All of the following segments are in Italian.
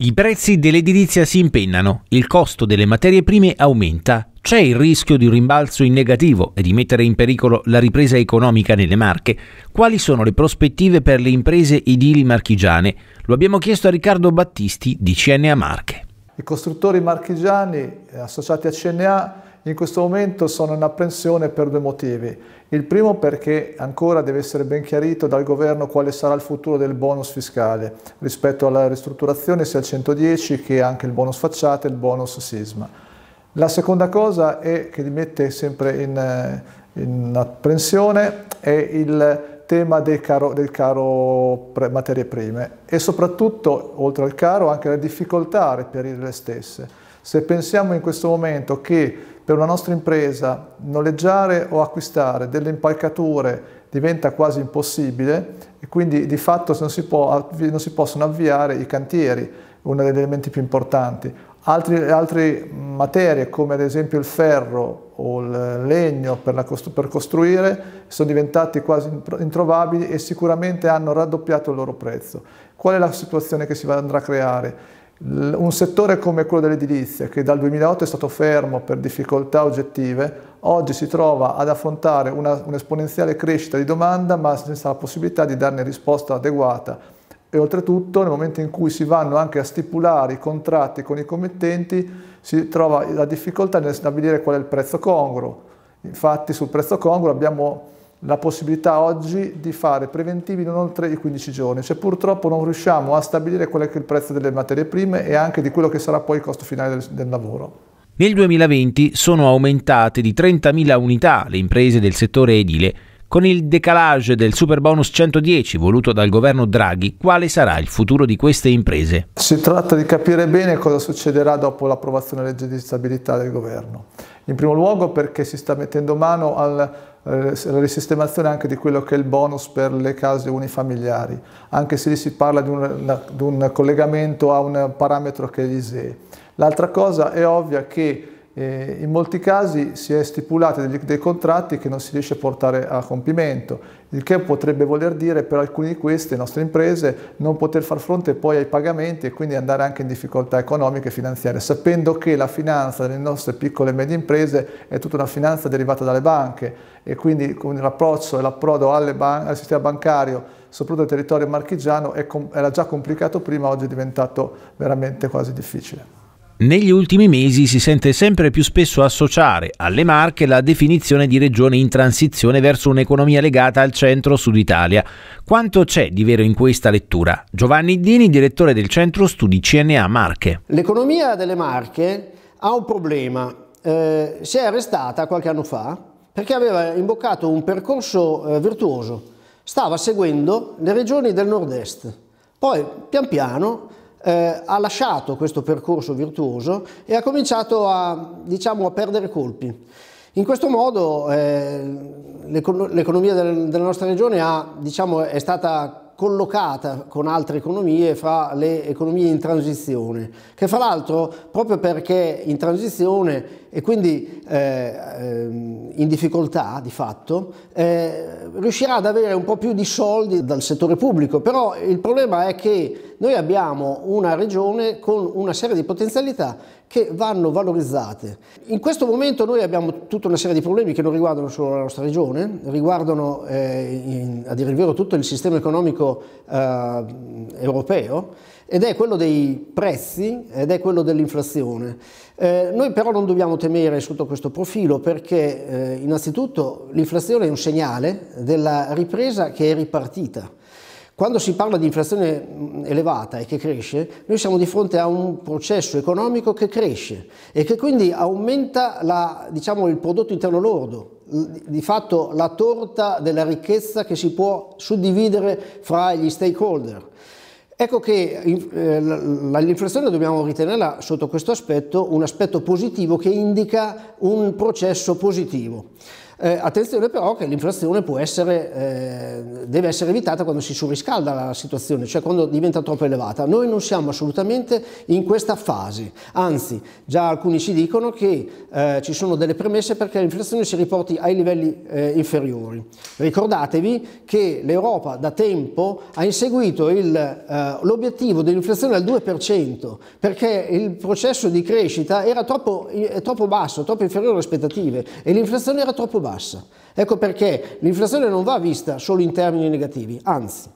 I prezzi dell'edilizia si impennano, il costo delle materie prime aumenta, c'è il rischio di un rimbalzo in negativo e di mettere in pericolo la ripresa economica nelle Marche. Quali sono le prospettive per le imprese edili marchigiane? Lo abbiamo chiesto a Riccardo Battisti di CNA Marche. I costruttori marchigiani eh, associati a CNA in questo momento sono in apprensione per due motivi. Il primo perché ancora deve essere ben chiarito dal governo quale sarà il futuro del bonus fiscale rispetto alla ristrutturazione sia il 110 che anche il bonus facciate e il bonus sisma. La seconda cosa è, che li mette sempre in, eh, in apprensione è il tema del caro, del caro pre, materie prime e soprattutto, oltre al caro, anche la difficoltà a reperire le stesse. Se pensiamo in questo momento che per una nostra impresa noleggiare o acquistare delle impalcature diventa quasi impossibile e quindi di fatto non si, può, non si possono avviare i cantieri, uno degli elementi più importanti. Altri, altre materie come ad esempio il ferro o il legno per, costru per costruire sono diventati quasi introvabili e sicuramente hanno raddoppiato il loro prezzo. Qual è la situazione che si andrà a creare? Un settore come quello dell'edilizia, che dal 2008 è stato fermo per difficoltà oggettive, oggi si trova ad affrontare un'esponenziale crescita di domanda, ma senza la possibilità di darne risposta adeguata. E oltretutto, nel momento in cui si vanno anche a stipulare i contratti con i committenti, si trova la difficoltà nel stabilire qual è il prezzo congruo. Infatti, sul prezzo congruo abbiamo la possibilità oggi di fare preventivi non oltre i 15 giorni, cioè purtroppo non riusciamo a stabilire qual è il prezzo delle materie prime e anche di quello che sarà poi il costo finale del, del lavoro. Nel 2020 sono aumentate di 30.000 unità le imprese del settore edile. Con il decalage del superbonus 110 voluto dal governo Draghi, quale sarà il futuro di queste imprese? Si tratta di capire bene cosa succederà dopo l'approvazione della legge di stabilità del governo. In primo luogo perché si sta mettendo mano al eh, la risistemazione anche di quello che è il bonus per le case unifamiliari, anche se lì si parla di un, di un collegamento a un parametro che è l'ISEE. L'altra cosa è ovvia che eh, in molti casi si è stipulati dei, dei contratti che non si riesce a portare a compimento, il che potrebbe voler dire per alcune di queste nostre imprese non poter far fronte poi ai pagamenti e quindi andare anche in difficoltà economiche e finanziarie, sapendo che la finanza delle nostre piccole e medie imprese è tutta una finanza derivata dalle banche e quindi con l'approccio e l'approdo al sistema bancario soprattutto il territorio marchigiano era già complicato prima, oggi è diventato veramente quasi difficile. Negli ultimi mesi si sente sempre più spesso associare alle Marche la definizione di regione in transizione verso un'economia legata al centro-sud Italia. Quanto c'è di vero in questa lettura? Giovanni Dini, direttore del Centro Studi CNA Marche. L'economia delle Marche ha un problema. Eh, si è arrestata qualche anno fa perché aveva imboccato un percorso eh, virtuoso. Stava seguendo le regioni del nord-est. Poi, pian piano, eh, ha lasciato questo percorso virtuoso e ha cominciato a, diciamo, a perdere colpi. In questo modo eh, l'economia del, della nostra regione ha, diciamo, è stata collocata con altre economie fra le economie in transizione, che fra l'altro proprio perché in transizione e quindi eh, ehm, in difficoltà di fatto, eh, riuscirà ad avere un po' più di soldi dal settore pubblico, però il problema è che noi abbiamo una regione con una serie di potenzialità che vanno valorizzate. In questo momento noi abbiamo tutta una serie di problemi che non riguardano solo la nostra regione, riguardano eh, in, a dire il vero tutto il sistema economico eh, europeo ed è quello dei prezzi ed è quello dell'inflazione. Eh, noi però non dobbiamo temere sotto questo profilo perché eh, innanzitutto l'inflazione è un segnale della ripresa che è ripartita. Quando si parla di inflazione mm, elevata e che cresce, noi siamo di fronte a un processo economico che cresce e che quindi aumenta la, diciamo, il prodotto interno lordo, di fatto la torta della ricchezza che si può suddividere fra gli stakeholder. Ecco che eh, l'inflazione dobbiamo ritenerla sotto questo aspetto un aspetto positivo che indica un processo positivo. Eh, attenzione però che l'inflazione essere, eh, deve essere evitata quando si surriscalda la situazione, cioè quando diventa troppo elevata. Noi non siamo assolutamente in questa fase, anzi già alcuni ci dicono che eh, ci sono delle premesse perché l'inflazione si riporti ai livelli eh, inferiori. Ricordatevi che l'Europa da tempo ha inseguito eh, l'obiettivo dell'inflazione al 2% perché il processo di crescita era troppo, eh, troppo basso, troppo inferiore alle aspettative e l'inflazione era troppo bassa bassa. Ecco perché l'inflazione non va vista solo in termini negativi, anzi.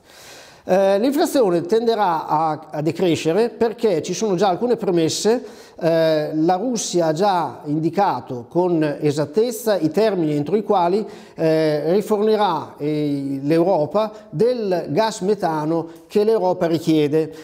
Eh, l'inflazione tenderà a, a, decrescere perché ci sono già alcune premesse, eh, la Russia ha già indicato con esattezza i termini entro i quali eh, rifornirà eh, l'Europa del gas metano che l'Europa richiede.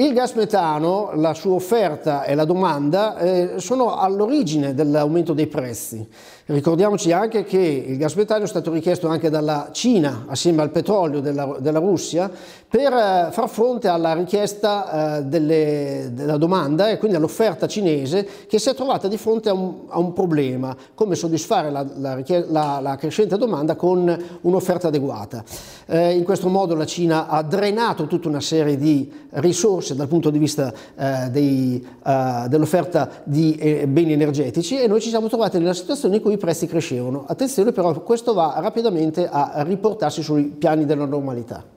Il gas metano, la sua offerta e la domanda eh, sono all'origine dell'aumento dei prezzi. Ricordiamoci anche che il gas metano è stato richiesto anche dalla Cina, assieme al petrolio della, della Russia, per eh, far fronte alla richiesta eh, delle, della domanda e quindi all'offerta cinese che si è trovata di fronte a un, a un problema, come soddisfare la, la, la, la, crescente domanda con un'offerta adeguata. Eh, in questo modo la Cina ha drenato tutta una serie di risorse risorse dal punto di vista eh, eh, dell'offerta di eh, beni energetici e noi ci siamo trovati nella situazione in cui i prezzi crescevano. Attenzione però, questo va rapidamente a riportarsi sui piani della normalità.